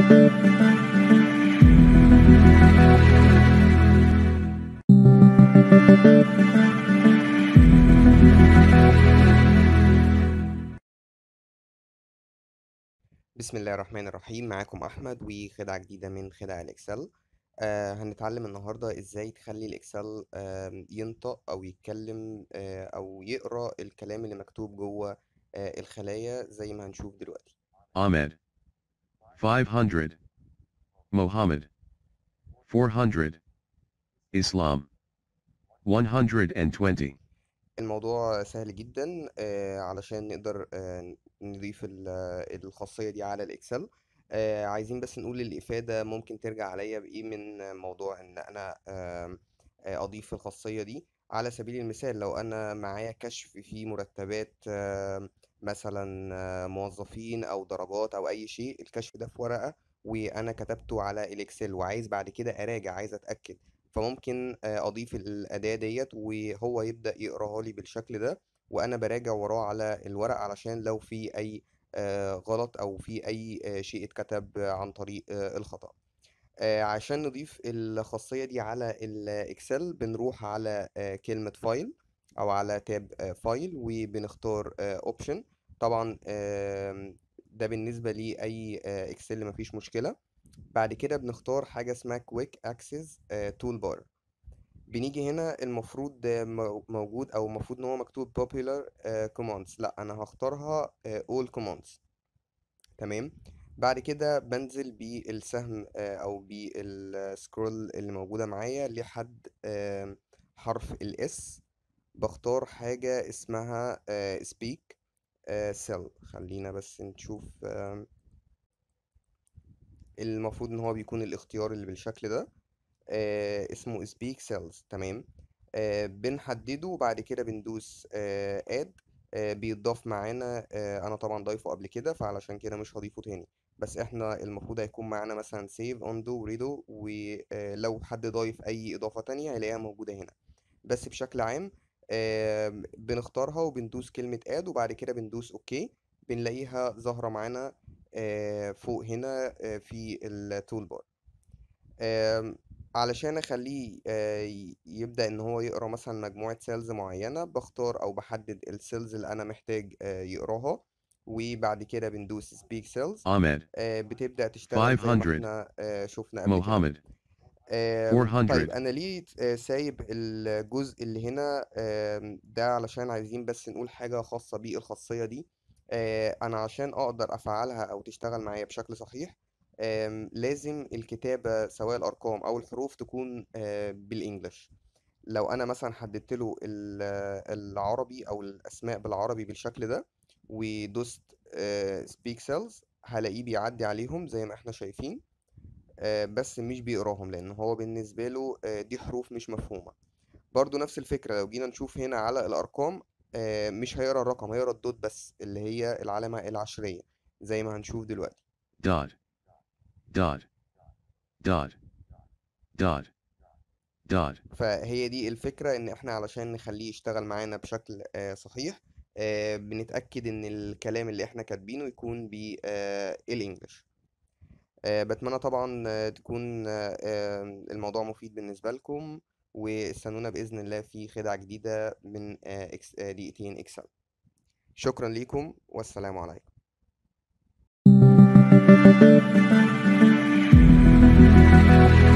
بسم الله الرحمن الرحيم معاكم احمد وخدعه جديده من خدع الاكسل آه هنتعلم النهارده ازاي تخلي الاكسل آه ينطق او يتكلم آه او يقرا الكلام اللي مكتوب جوه آه الخلايا زي ما هنشوف دلوقتي آمين آه، 500 Mohammed 400 Islam 120 الموضوع سهل جدا آه، علشان نقدر آه، نضيف الخاصية دي على الإكسل آه، عايزين بس نقول الإفادة ممكن ترجع عليا بإيه من موضوع إن أنا أضيف الخاصية دي على سبيل المثال لو أنا معايا كشف في مرتبات مثلا موظفين او درجات او اي شيء الكشف ده في ورقه وانا كتبته على الاكسل وعايز بعد كده اراجع عايز اتاكد فممكن اضيف الاداه ديت وهو يبدا يقراها لي بالشكل ده وانا براجع وراه على الورق علشان لو في اي غلط او في اي شيء اتكتب عن طريق الخطا عشان نضيف الخاصيه دي على الاكسل بنروح على كلمه فايل او على تاب آه، فايل وبنختار اوبشن آه، طبعا ده بالنسبه لاي اكسل آه، مفيش مشكله بعد كده بنختار حاجه اسمها كويك اكسس تول بار بنيجي هنا المفروض موجود او المفروض ان هو مكتوب popular commands لا انا هختارها all commands تمام بعد كده بنزل بالسهم او بالسكرول اللي موجوده معايا لحد حرف الاس بختار حاجة اسمها سبيك آه، speak cell آه، خلينا بس نشوف المفروض ان هو بيكون الاختيار اللي بالشكل ده آه، اسمه speak cells تمام بنحدده وبعد كده بندوس اد add بيتضاف معانا انا طبعا ضايفه قبل كده فعلشان كده مش هضيفه تاني بس احنا المفروض هيكون معانا مثلا سيف اندو وريدو ولو حد ضايف اي اضافه تانية هيلاقيها موجوده هنا بس بشكل عام بنختارها وبندوس كلمة اد وبعد كده بندوس اوكي بنلاقيها ظاهرة معانا آه، فوق هنا آه، في التول بار علشان اخليه آه، يبدأ ان هو يقرا مثلا مجموعة سيلز معينة بختار او بحدد السيلز اللي انا محتاج يقراها وبعد كده بندوس سبيك سيلز بتبدأ تشتغل زي ما احنا شفنا قبل محمد 400 آه، طيب انا ليه آه، سايب الجزء اللي هنا ده علشان عايزين بس نقول حاجة خاصة بيه الخاصية دي آه، انا عشان اقدر افعلها او تشتغل معايا بشكل صحيح لازم الكتابة سواء الأرقام أو الحروف تكون بالإنجلش لو أنا مثلا حددت له العربي أو الأسماء بالعربي بالشكل ده ودوست سبيك سيلز هلاقيه بيعدي عليهم زي ما احنا شايفين آه، بس مش بيقراهم لان هو بالنسبه له آه، دي حروف مش مفهومه برضو نفس الفكره لو جينا نشوف هنا على الارقام آه، مش هيقرا الرقم هيقرا الدوت بس اللي هي العلامه العشريه زي ما هنشوف دلوقتي دار دار دار دار دار فهي دي الفكره ان احنا علشان نخليه يشتغل معانا بشكل صحيح بنتاكد ان الكلام اللي احنا كاتبينه يكون بالانجلش آه، بتمنى طبعا آه، تكون آه، الموضوع مفيد بالنسبة لكم واستنونا بإذن الله في خدعة جديدة من دقيقتين إكسل شكرا ليكم والسلام عليكم Thank you.